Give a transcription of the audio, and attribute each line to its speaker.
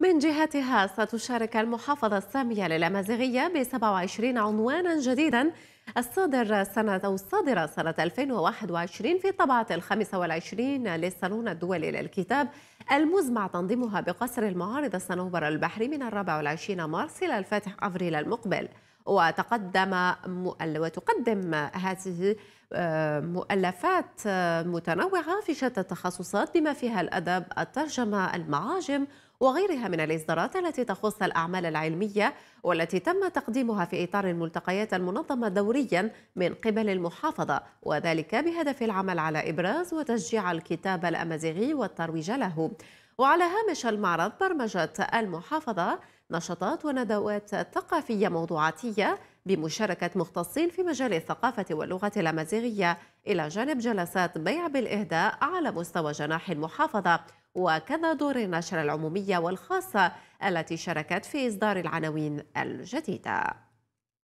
Speaker 1: من جهتها ستشارك المحافظة السامية للأمازيغية ب 27 عنوانا جديدا الصادر سنة أو الصادرة سنة 2021 في طبعة ال 25 للصالون الدولي للكتاب المزمع تنظيمها بقصر المعارض الصنوبر البحري من الرابع مارس إلى الفاتح أفريل المقبل وتقدم وتقدم هذه آه، مؤلفات آه، متنوعة في شتى التخصصات بما فيها الأدب الترجمة المعاجم وغيرها من الإصدارات التي تخص الأعمال العلمية والتي تم تقديمها في إطار الملتقيات المنظمة دوريا من قبل المحافظة وذلك بهدف العمل على إبراز وتشجيع الكتاب الأمازيغي والترويج له وعلى هامش المعرض برمجت المحافظة نشاطات وندوات ثقافية موضوعاتية بمشاركة مختصين في مجال الثقافة واللغة الأمازيغية إلى جانب جلسات بيع بالإهداء على مستوى جناح المحافظة وكذا دور النشرة العمومية والخاصة التي شاركت في إصدار العناوين الجديدة